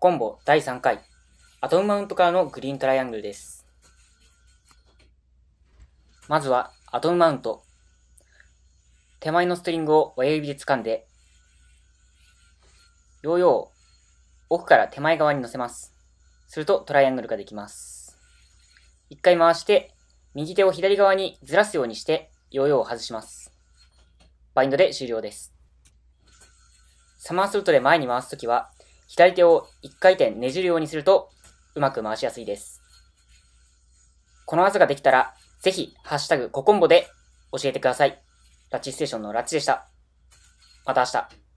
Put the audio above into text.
コンボ第3回、アトムマウントからのグリーントライアングルです。まずは、アトムマウント。手前のストリングを親指で掴んで、ヨーヨーを奥から手前側に乗せます。するとトライアングルができます。一回回して、右手を左側にずらすようにして、ヨーヨーを外します。バインドで終了です。サマーソルトで前に回すときは、左手を1回転ねじるようにすると、うまく回しやすいです。この技ができたら、ぜひ、ハッシュタグココンボで教えてください。ラッチステーションのラッチでした。また明日。